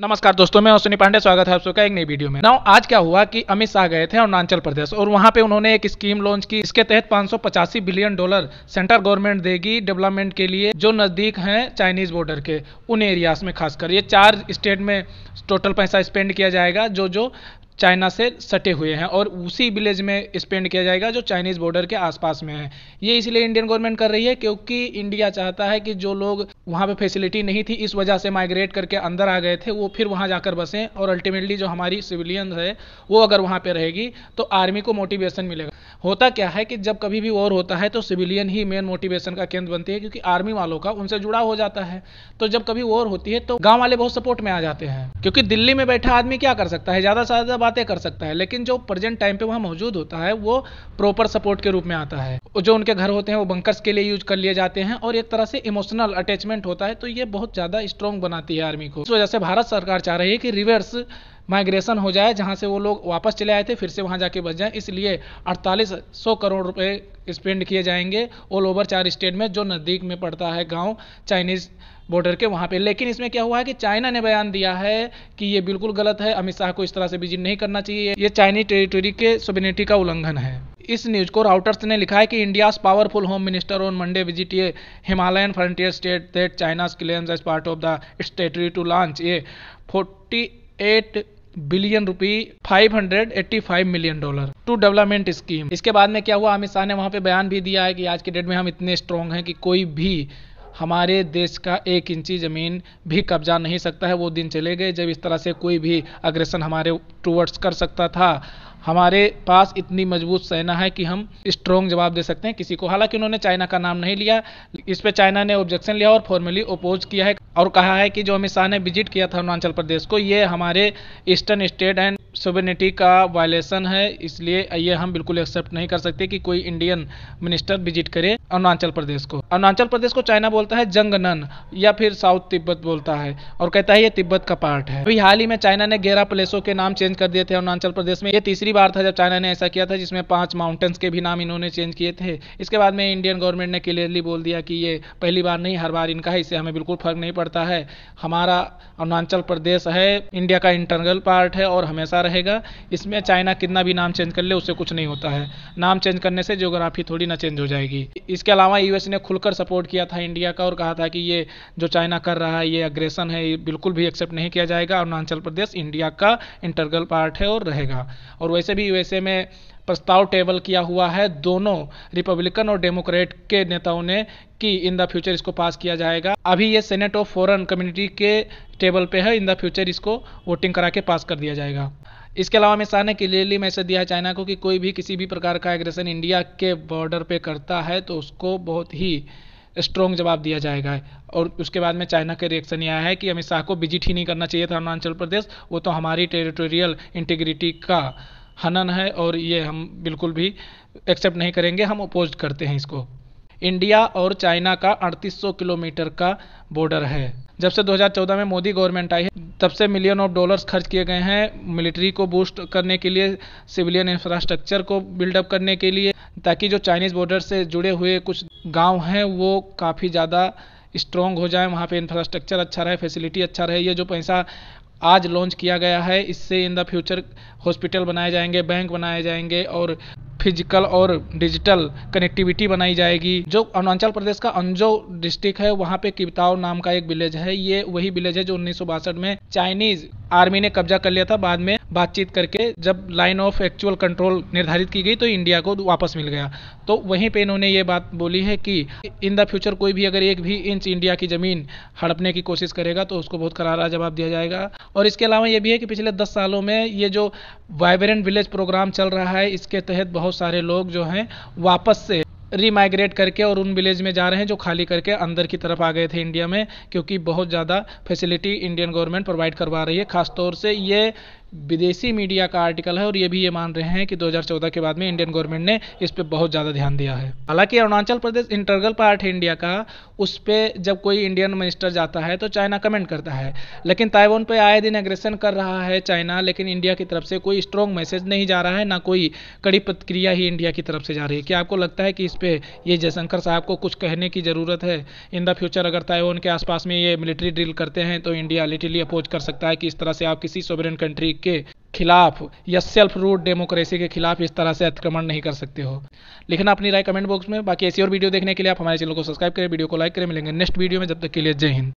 नमस्कार दोस्तों मैं अश्विनी पांडे स्वागत है आप सबका एक नई वीडियो में ना आज क्या हुआ कि अमित शाह गए थे अरुणाचल प्रदेश और वहां पे उन्होंने एक स्कीम लॉन्च की इसके तहत पांच बिलियन डॉलर सेंट्रल गवर्नमेंट देगी डेवलपमेंट के लिए जो नजदीक हैं चाइनीज बॉर्डर के उन एरियाज में खासकर ये चार स्टेट में टोटल पैसा स्पेंड किया जाएगा जो जो चाइना से सटे हुए हैं और उसी विलेज में स्पेंड किया जाएगा जो चाइनीज़ बॉर्डर के आसपास में है ये इसलिए इंडियन गवर्नमेंट कर रही है क्योंकि इंडिया चाहता है कि जो लोग वहाँ पे फैसिलिटी नहीं थी इस वजह से माइग्रेट करके अंदर आ गए थे वो फिर वहाँ जाकर बसें और अल्टीमेटली जो हमारी सिविलियन है वो अगर वहाँ पर रहेगी तो आर्मी को मोटिवेशन मिलेगा होता क्या है कि जब कभी भी वॉर होता है तो सिविलियन ही मेन मोटिवेशन का केंद्र बनती है क्योंकि आर्मी वालों का उनसे जुड़ा हो जाता है तो जब कभी वॉर होती है तो गाँव वाले बहुत सपोर्ट में आ जाते हैं क्योंकि दिल्ली में बैठा आदमी क्या कर सकता है ज़्यादा से ज़्यादा बातें कर सकता है लेकिन जो प्रेजेंट टाइम पे वहाँ मौजूद होता है वो प्रॉपर सपोर्ट के रूप में आता है जो उनके घर होते हैं वो बंकर्स के लिए यूज कर लिए जाते हैं और एक तरह से इमोशनल अटैचमेंट होता है तो ये बहुत ज़्यादा स्ट्रॉन्ग बनाती है आर्मी को इस वजह से भारत सरकार चाह रही है कि रिवर्स माइग्रेशन हो जाए जहाँ से वो लोग वापस चले आए थे फिर से वहाँ जाके बच जाएं इसलिए अड़तालीस सौ करोड़ रुपए स्पेंड किए जाएंगे ऑल ओवर चार स्टेट में जो नज़दीक में पड़ता है गाँव चाइनीज़ बॉर्डर के वहाँ पे लेकिन इसमें क्या हुआ है कि चाइना ने बयान दिया है कि ये बिल्कुल गलत है अमित शाह को इस तरह से विजिट नहीं करना चाहिए ये चाइनीज टेरिटोरी के सोबिनिटी का उल्लंघन है इस न्यूज को राउटर्स ने लिखा है कि India powerful home minister on Monday visit a Himalayan frontier state that China's claims as part of the territory to launch a forty eight billion rupee 585 million dollar to development scheme इसके बाद में क्या हुआ अमित शाह ने वहां पे बयान भी दिया है कि आज के डेट में हम इतने स्ट्रांग हैं कि कोई भी हमारे देश का एक इंची ज़मीन भी कब्जा नहीं सकता है वो दिन चले गए जब इस तरह से कोई भी अग्रेशन हमारे टूवर्ड्स कर सकता था हमारे पास इतनी मजबूत सेना है कि हम स्ट्रॉन्ग जवाब दे सकते हैं किसी को हालांकि उन्होंने चाइना का नाम नहीं लिया इस पर चाइना ने ऑब्जेक्शन लिया और फॉर्मली अपोज किया है और कहा है कि जो अमित शाह ने विजिट किया था अरुणाचल प्रदेश को ये हमारे ईस्टर्न स्टेट एंड सोवेनिटी का वायलेशन है इसलिए ये हम बिल्कुल एक्सेप्ट नहीं कर सकते कि कोई इंडियन मिनिस्टर विजिट करे अरुणाचल प्रदेश को अरुणाचल प्रदेश को चाइना बोलता है जंग नन या फिर साउथ तिब्बत बोलता है और कहता है ये तिब्बत का पार्ट है अभी हाल ही में चाइना ने गेरा प्लेसों के नाम चेंज कर दिए थे अरुणाचल प्रदेश में ये तीसरी बार था जब चाइना ने ऐसा किया था जिसमें पांच माउंटेन्स के भी नाम इन्होंने चेंज किए थे इसके बाद में इंडियन गवर्नमेंट ने क्लियरली बोल दिया कि ये पहली बार नहीं हर बार इनका है इससे हमें बिल्कुल फर्क नहीं पड़ता है हमारा अरुणाचल प्रदेश है इंडिया का इंटरनल पार्ट है और हमेशा चलता रहेगा इसमें चाइना कितना भी नाम चेंज कर ले उससे कुछ नहीं होता है नाम चेंज करने से जियोग्राफी थोड़ी ना चेंज हो जाएगी इसके अलावा यूएस ने खुलकर सपोर्ट किया था इंडिया का और कहा था कि ये जो चाइना कर रहा है ये अग्रेशन है ये बिल्कुल भी एक्सेप्ट नहीं किया जाएगा अरुणाचल प्रदेश इंडिया का इंटरगल पार्ट है और रहेगा और वैसे भी यूएसए में प्रस्ताव टेबल किया हुआ है दोनों रिपब्लिकन और डेमोक्रेट के नेताओं ने कि इन द फ्यूचर इसको पास किया जाएगा अभी ये सेनेट ऑफ फॉरन कम्युनिटी के टेबल पे है इन द फ्यूचर इसको वोटिंग करा के पास कर दिया जाएगा इसके अलावा शाह ने क्लियरली मैसेज दिया है चाइना को कि कोई भी किसी भी प्रकार का एग्रेशन इंडिया के बॉर्डर पे करता है तो उसको बहुत ही स्ट्रॉन्ग जवाब दिया जाएगा और उसके बाद में चाइना का रिएक्शन ये आया है कि अमित शाह को विजिट ही नहीं करना चाहिए था अरुणाचल प्रदेश वो तो हमारी टेरिटोरियल इंटीग्रिटी का हनन है और ये हम बिल्कुल भी एक्सेप्ट नहीं करेंगे हम अपोज करते हैं इसको इंडिया और चाइना का 3800 किलोमीटर का बॉर्डर है जब से 2014 में मोदी गवर्नमेंट आई है तब से मिलियन ऑफ डॉलर्स खर्च किए गए हैं मिलिट्री को बूस्ट करने के लिए सिविलियन इंफ्रास्ट्रक्चर को बिल्डअप करने के लिए ताकि जो चाइनीज़ बॉर्डर से जुड़े हुए कुछ गांव हैं वो काफ़ी ज़्यादा स्ट्रॉन्ग हो जाए वहाँ पे इंफ्रास्ट्रक्चर अच्छा रहे फैसिलिटी अच्छा रहे ये जो पैसा आज लॉन्च किया गया है इससे इन द फ्यूचर हॉस्पिटल बनाए जाएंगे बैंक बनाए जाएंगे और फिजिकल और डिजिटल कनेक्टिविटी बनाई जाएगी जो अरुणाचल प्रदेश का अंजो डिस्ट्रिक्ट है वहाँ पे किबताओ नाम का एक विलेज है ये वही विलेज है जो उन्नीस में चाइनीज आर्मी ने कब्जा कर लिया था बाद में बातचीत करके जब लाइन ऑफ एक्चुअल कंट्रोल निर्धारित की गई तो इंडिया को वापस मिल गया तो वहीं पे इन्होंने ये बात बोली है कि इन द फ्यूचर कोई भी अगर एक भी इंच इंडिया की ज़मीन हड़पने की कोशिश करेगा तो उसको बहुत करारा जवाब दिया जाएगा और इसके अलावा ये भी है कि पिछले दस सालों में ये जो वाइब्रेंट विलेज प्रोग्राम चल रहा है इसके तहत बहुत बहुत सारे लोग जो हैं वापस से रीमाइग्रेट करके और उन विलेज में जा रहे हैं जो खाली करके अंदर की तरफ आ गए थे इंडिया में क्योंकि बहुत ज़्यादा फैसिलिटी इंडियन गवर्नमेंट प्रोवाइड करवा रही है ख़ासतौर से ये विदेशी मीडिया का आर्टिकल है और ये भी ये मान रहे हैं कि 2014 के बाद में इंडियन गवर्नमेंट ने इस पर बहुत ज़्यादा ध्यान दिया है हालांकि अरुणाचल प्रदेश इंटरगल पार्ट है इंडिया का उस पर जब कोई इंडियन मिनिस्टर जाता है तो चाइना कमेंट करता है लेकिन ताइवान पर आए दिन एग्रेशन कर रहा है चाइना लेकिन इंडिया की तरफ से कोई स्ट्रॉन्ग मैसेज नहीं जा रहा है ना कोई कड़ी प्रतिक्रिया ही इंडिया की तरफ से जा रही है क्या आपको लगता है कि इस पर ये जयशंकर साहब को कुछ कहने की ज़रूरत है इन द फ्यूचर अगर ताइवान के आसपास में ये मिलिट्री ड्रिल करते हैं तो इंडिया लिटिली अपोज कर सकता है कि इस तरह से आप किसी सोवरेन कंट्री के खिलाफ या सेल्फ रूट डेमोक्रेसी के खिलाफ इस तरह से अतिक्रमण नहीं कर सकते हो लिखना अपनी राय कमेंट बॉक्स में बाकी ऐसी और वीडियो देखने के लिए आप हमारे चैनल को सब्सक्राइब करें वीडियो को लाइक करें मिलेंगे नेक्स्ट वीडियो में जब तक के लिए जय हिंद